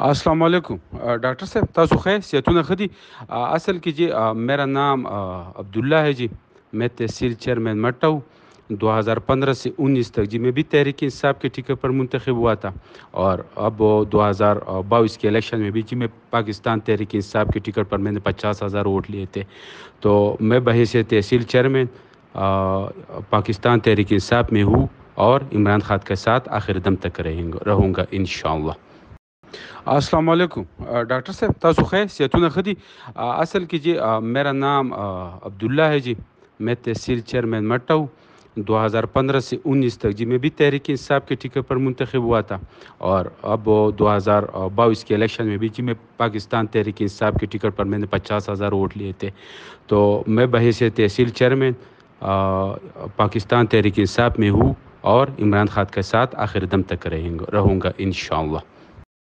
السلام علیکم ڈاکٹر صاحب تاسو خیر صحتونه خدی اصل جی میرا نام عبداللہ ہے جی میں تحصیل چیئرمین مٹا ہوں دو ہزار پندرہ سے انیس تک جی میں بھی تحریک انصاف کے ٹکٹ پر منتخب ہوا تھا اور اب دو ہزار بائیس کے الیکشن میں بھی جی میں پاکستان تحریک انصاف کے ٹکٹ پر میں نے پچاس ہزار ووٹ لیے تھے تو میں بحیثیت تحصیل چیئرمین پاکستان تحریک انصاف میں ہوں اور عمران خان کے ساتھ آخر دم تک رہیں گے رہوں گا انشاءاللہ اللہ السلام علیکم ڈاکٹر صاحب تو صحیح سیت الختی اصل جی میرا نام عبداللہ ہے جی میں تحصیل چیئرمین مٹا ہوں دو ہزار پندرہ سے انیس تک جی میں بھی تحریک انصاف کے ٹکٹ پر منتخب ہوا تھا اور اب دو ہزار بائیس کے الیکشن میں بھی جی میں پاکستان تحریک انصاف کے ٹکٹ پر میں نے پچاس ہزار ووٹ لیے تھے تو میں بحث تحصیل چیئرمین پاکستان تحریک انصاف میں ہوں اور عمران خان کے ساتھ آخر دم تک رہیں گے رہوں گا انشاءاللہ